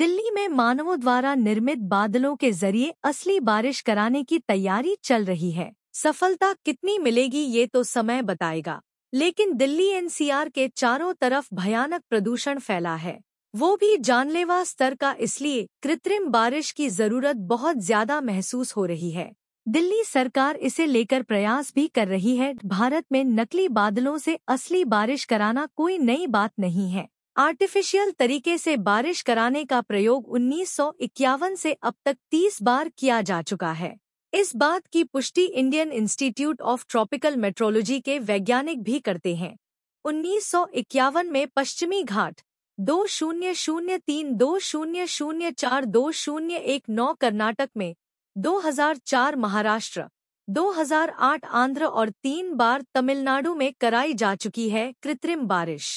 दिल्ली में मानवों द्वारा निर्मित बादलों के जरिए असली बारिश कराने की तैयारी चल रही है सफलता कितनी मिलेगी ये तो समय बताएगा लेकिन दिल्ली एनसीआर के चारों तरफ भयानक प्रदूषण फैला है वो भी जानलेवा स्तर का इसलिए कृत्रिम बारिश की जरूरत बहुत ज्यादा महसूस हो रही है दिल्ली सरकार इसे लेकर प्रयास भी कर रही है भारत में नकली बादलों से असली बारिश कराना कोई नई बात नहीं है आर्टिफिशियल तरीके से बारिश कराने का प्रयोग उन्नीस से अब तक 30 बार किया जा चुका है इस बात की पुष्टि Indian Institute of Tropical Meteorology के वैज्ञानिक भी करते हैं उन्नीस में पश्चिमी घाट दो शून्य शून्य तीन दो शून्य शून्य चार दो शून्य एक नौ कर्नाटक में 2004 महाराष्ट्र 2008 आंध्र और तीन बार तमिलनाडु में कराई जा चुकी है कृत्रिम बारिश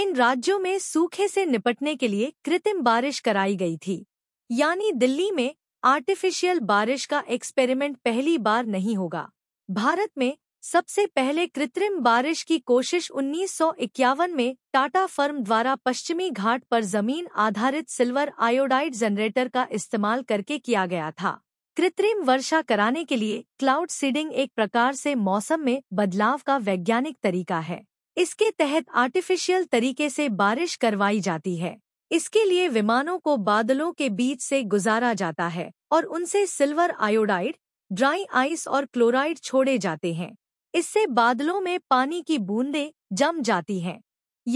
इन राज्यों में सूखे से निपटने के लिए कृत्रिम बारिश कराई गई थी यानी दिल्ली में आर्टिफिशियल बारिश का एक्सपेरिमेंट पहली बार नहीं होगा भारत में सबसे पहले कृत्रिम बारिश की कोशिश 1951 में टाटा फर्म द्वारा पश्चिमी घाट पर जमीन आधारित सिल्वर आयोडाइड जनरेटर का इस्तेमाल करके किया गया था कृत्रिम वर्षा कराने के लिए क्लाउड सीडिंग एक प्रकार से मौसम में बदलाव का वैज्ञानिक तरीका है इसके तहत आर्टिफिशियल तरीके से बारिश करवाई जाती है इसके लिए विमानों को बादलों के बीच से गुजारा जाता है और उनसे सिल्वर आयोडाइड ड्राई आइस और क्लोराइड छोड़े जाते हैं इससे बादलों में पानी की बूंदें जम जाती हैं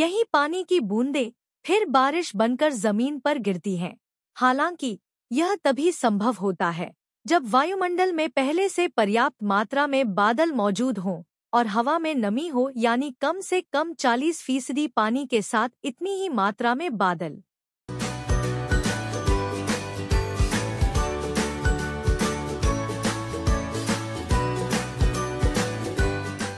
यही पानी की बूंदें फिर बारिश बनकर जमीन पर गिरती हैं हालांकि यह तभी संभव होता है जब वायुमंडल में पहले से पर्याप्त मात्रा में बादल मौजूद हों और हवा में नमी हो यानी कम से कम 40 फीसदी पानी के साथ इतनी ही मात्रा में बादल